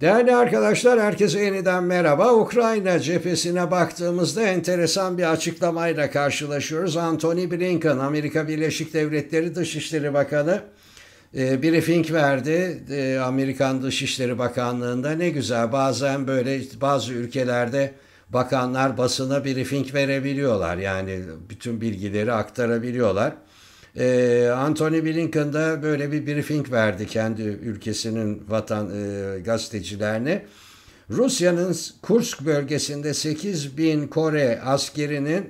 Değerli arkadaşlar, herkese yeniden merhaba. Ukrayna cephesine baktığımızda enteresan bir açıklamayla karşılaşıyoruz. Anthony Blinken, Amerika Birleşik Devletleri Dışişleri Bakanı e, briefing verdi e, Amerikan Dışişleri Bakanlığı'nda. Ne güzel bazen böyle bazı ülkelerde bakanlar basına briefing verebiliyorlar. Yani bütün bilgileri aktarabiliyorlar. E, Anthony Blinken da böyle bir briefing verdi kendi ülkesinin vatan e, gazetecilerine. Rusya'nın Kursk bölgesinde 8 bin Kore askerinin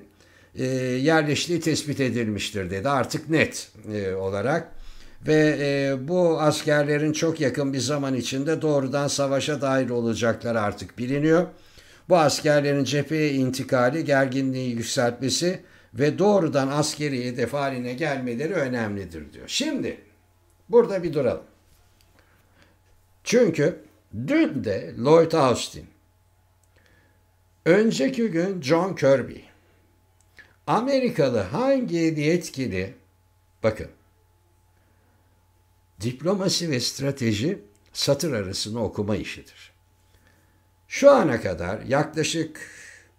e, yerleştiği tespit edilmiştir dedi. Artık net e, olarak ve e, bu askerlerin çok yakın bir zaman içinde doğrudan savaşa dahil olacaklar artık biliniyor. Bu askerlerin cepheye intikali, gerginliği yükseltmesi ve doğrudan askeri hedef haline gelmeleri önemlidir diyor. Şimdi burada bir duralım. Çünkü dün de Lloyd Austin, önceki gün John Kirby, Amerikalı hangi yetkili, bakın, diplomasi ve strateji satır arasını okuma işidir. Şu ana kadar yaklaşık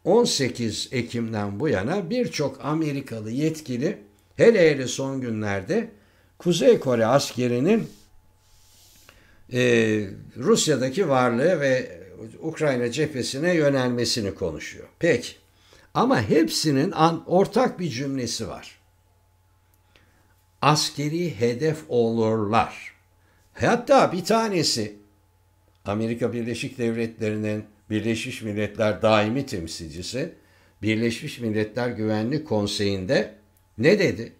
18 Ekim'den bu yana birçok Amerikalı yetkili hele hele son günlerde Kuzey Kore askerinin e, Rusya'daki varlığı ve Ukrayna cephesine yönelmesini konuşuyor. Peki ama hepsinin an, ortak bir cümlesi var. Askeri hedef olurlar. Hatta bir tanesi Amerika Birleşik Devletleri'nin Birleşmiş Milletler daimi temsilcisi Birleşmiş Milletler Güvenlik Konseyi'nde ne dedi?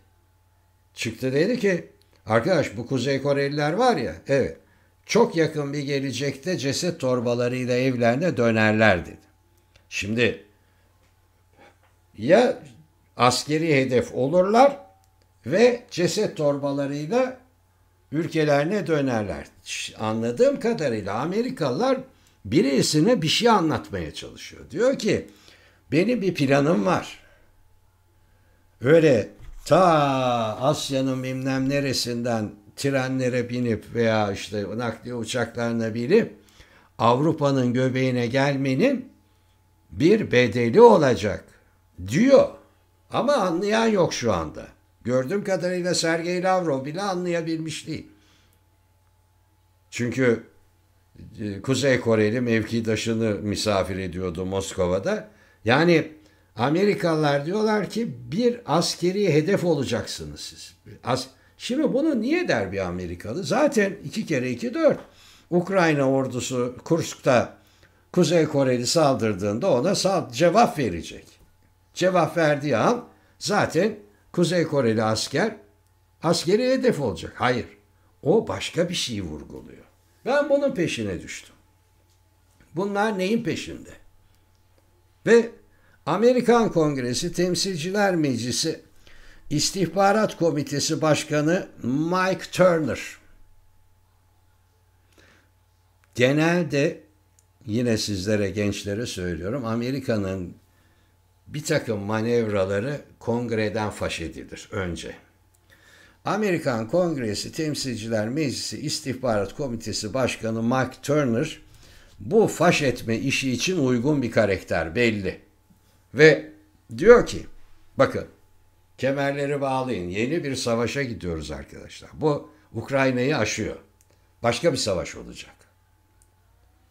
Çıktı dedi ki arkadaş bu Kuzey Koreliler var ya evet çok yakın bir gelecekte ceset torbalarıyla evlerine dönerler dedi. Şimdi ya askeri hedef olurlar ve ceset torbalarıyla ülkelerine dönerler. Anladığım kadarıyla Amerikalılar birisine bir şey anlatmaya çalışıyor. Diyor ki benim bir planım var. Öyle ta Asya'nın bilmem neresinden trenlere binip veya işte nakli uçaklarına binip Avrupa'nın göbeğine gelmenin bir bedeli olacak diyor. Ama anlayan yok şu anda. Gördüğüm kadarıyla Sergey Lavrov bile anlayabilmiş değil. Çünkü ee, Kuzey Koreli mevkidaşını misafir ediyordu Moskova'da. Yani Amerikalılar diyorlar ki bir askeri hedef olacaksınız siz. As Şimdi bunu niye der bir Amerikalı? Zaten iki kere iki dört. Ukrayna ordusu Kursk'ta Kuzey Koreli saldırdığında ona cevap verecek. Cevap verdiği an zaten Kuzey Koreli asker askeri hedef olacak. Hayır. O başka bir şey vurguluyor. Ben bunun peşine düştüm. Bunlar neyin peşinde? Ve Amerikan Kongresi Temsilciler Meclisi İstihbarat Komitesi Başkanı Mike Turner genelde yine sizlere gençlere söylüyorum Amerika'nın bir takım manevraları kongreden faşedidir önce. Amerikan Kongresi Temsilciler Meclisi İstihbarat Komitesi Başkanı Mark Turner bu faş etme işi için uygun bir karakter belli. Ve diyor ki bakın kemerleri bağlayın yeni bir savaşa gidiyoruz arkadaşlar. Bu Ukrayna'yı aşıyor. Başka bir savaş olacak.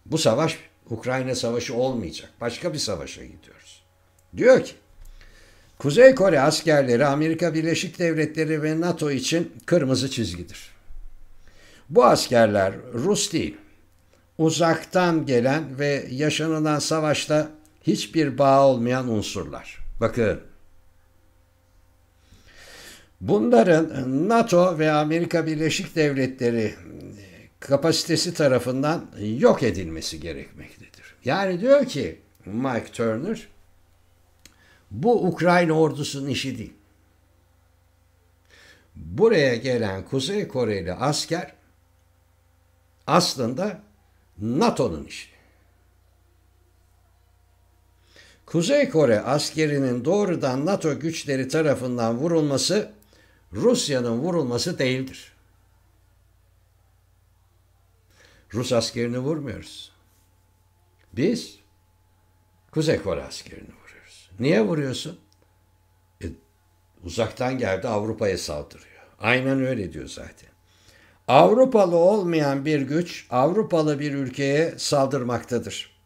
Bu savaş Ukrayna savaşı olmayacak. Başka bir savaşa gidiyoruz. Diyor ki Kuzey Kore askerleri Amerika Birleşik Devletleri ve NATO için kırmızı çizgidir. Bu askerler Rus değil, uzaktan gelen ve yaşanılan savaşta hiçbir bağ olmayan unsurlar. Bakın, bunların NATO ve Amerika Birleşik Devletleri kapasitesi tarafından yok edilmesi gerekmektedir. Yani diyor ki Mike Turner, bu Ukrayna ordusunun işi değil. Buraya gelen Kuzey Koreli asker aslında NATO'nun işi. Kuzey Kore askerinin doğrudan NATO güçleri tarafından vurulması Rusya'nın vurulması değildir. Rus askerini vurmuyoruz. Biz Kuzey Kore askerini vuruyoruz. Niye vuruyorsun? E, uzaktan geldi Avrupa'ya saldırıyor. Aynen öyle diyor zaten. Avrupalı olmayan bir güç Avrupalı bir ülkeye saldırmaktadır.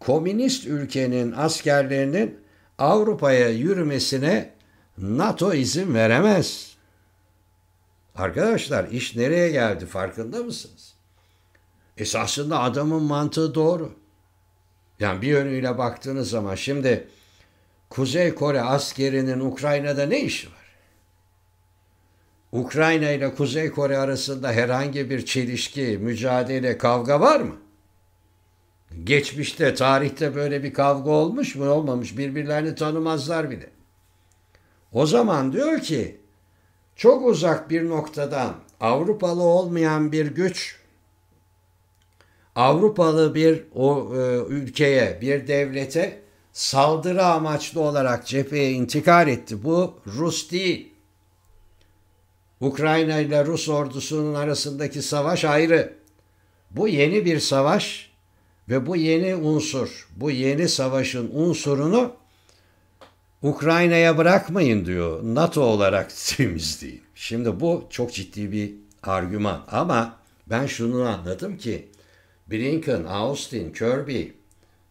Komünist ülkenin askerlerinin Avrupa'ya yürümesine NATO izin veremez. Arkadaşlar iş nereye geldi farkında mısınız? Esasında adamın mantığı doğru. Yani bir yönüyle baktığınız zaman şimdi Kuzey Kore askerinin Ukrayna'da ne işi var? Ukrayna ile Kuzey Kore arasında herhangi bir çelişki, mücadele, kavga var mı? Geçmişte, tarihte böyle bir kavga olmuş mu olmamış birbirlerini tanımazlar bile. O zaman diyor ki çok uzak bir noktadan Avrupalı olmayan bir güç Avrupalı bir o e, ülkeye, bir devlete saldırı amaçlı olarak cepheye intikal etti. Bu Rus değil. Ukrayna ile Rus ordusunun arasındaki savaş ayrı. Bu yeni bir savaş ve bu yeni unsur, bu yeni savaşın unsurunu Ukrayna'ya bırakmayın diyor. NATO olarak temizleyin. Şimdi bu çok ciddi bir argüman ama ben şunu anladım ki Blinken, Austin, Kirby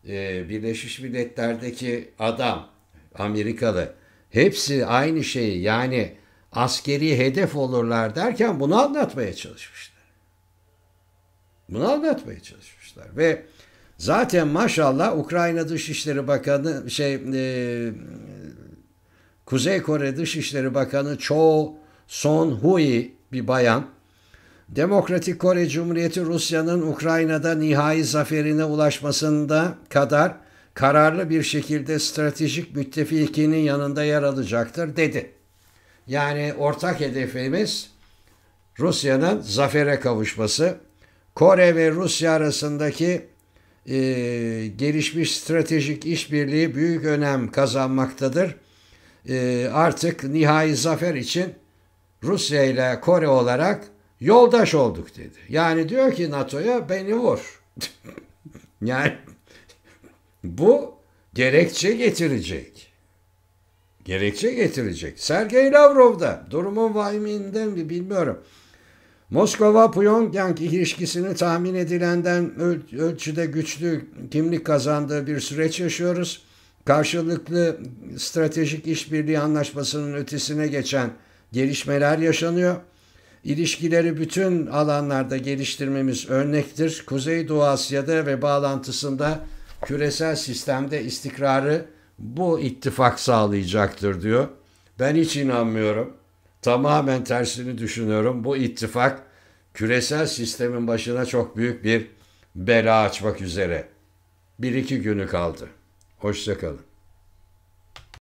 e, Birleşmiş Milletler'deki adam Amerikalı hepsi aynı şeyi yani askeri hedef olurlar derken bunu anlatmaya çalışmışlar. Bunu anlatmaya çalışmışlar ve zaten maşallah Ukrayna Dışişleri Bakanı şey e, Kuzey Kore Dışişleri Bakanı Cho Son Hui bir bayan Demokratik Kore Cumhuriyeti Rusya'nın Ukrayna'da nihai zaferine ulaşmasında kadar kararlı bir şekilde stratejik müttefikinin yanında yer alacaktır dedi. Yani ortak hedefimiz Rusya'nın zafere kavuşması. Kore ve Rusya arasındaki e, gelişmiş stratejik işbirliği büyük önem kazanmaktadır. E, artık nihai zafer için Rusya ile Kore olarak yoldaş olduk dedi. Yani diyor ki NATO'ya beni vur. yani bu gerekçe getirecek. Gerekçe getirecek. Sergey Lavrov da durumun vahiminden mi bilmiyorum. Moskova-Pyongyang ilişkisini tahmin edilenden ölçüde güçlü kimlik kazandığı bir süreç yaşıyoruz. Karşılıklı stratejik işbirliği anlaşmasının ötesine geçen gelişmeler yaşanıyor. İlişkileri bütün alanlarda geliştirmemiz örnektir. Kuzey Kuzeydoğu Asya'da ve bağlantısında küresel sistemde istikrarı bu ittifak sağlayacaktır diyor. Ben hiç inanmıyorum. Tamamen tersini düşünüyorum. Bu ittifak küresel sistemin başına çok büyük bir bela açmak üzere. Bir iki günü kaldı. Hoşçakalın.